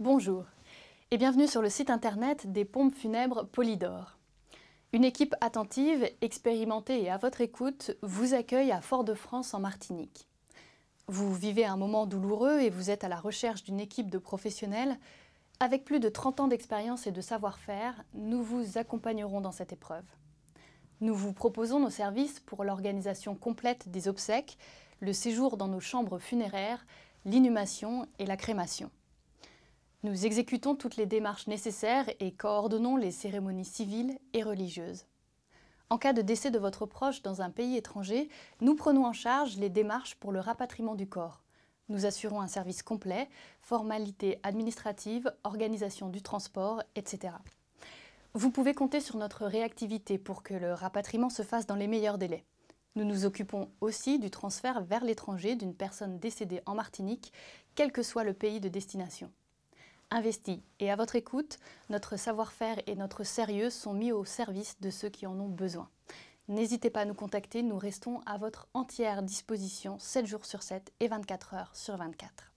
Bonjour et bienvenue sur le site internet des pompes funèbres Polydor. Une équipe attentive, expérimentée et à votre écoute vous accueille à Fort-de-France en Martinique. Vous vivez un moment douloureux et vous êtes à la recherche d'une équipe de professionnels. Avec plus de 30 ans d'expérience et de savoir-faire, nous vous accompagnerons dans cette épreuve. Nous vous proposons nos services pour l'organisation complète des obsèques, le séjour dans nos chambres funéraires, l'inhumation et la crémation. Nous exécutons toutes les démarches nécessaires et coordonnons les cérémonies civiles et religieuses. En cas de décès de votre proche dans un pays étranger, nous prenons en charge les démarches pour le rapatriement du corps. Nous assurons un service complet, formalités administratives, organisation du transport, etc. Vous pouvez compter sur notre réactivité pour que le rapatriement se fasse dans les meilleurs délais. Nous nous occupons aussi du transfert vers l'étranger d'une personne décédée en Martinique, quel que soit le pays de destination. Investi Et à votre écoute, notre savoir-faire et notre sérieux sont mis au service de ceux qui en ont besoin. N'hésitez pas à nous contacter, nous restons à votre entière disposition 7 jours sur 7 et 24 heures sur 24.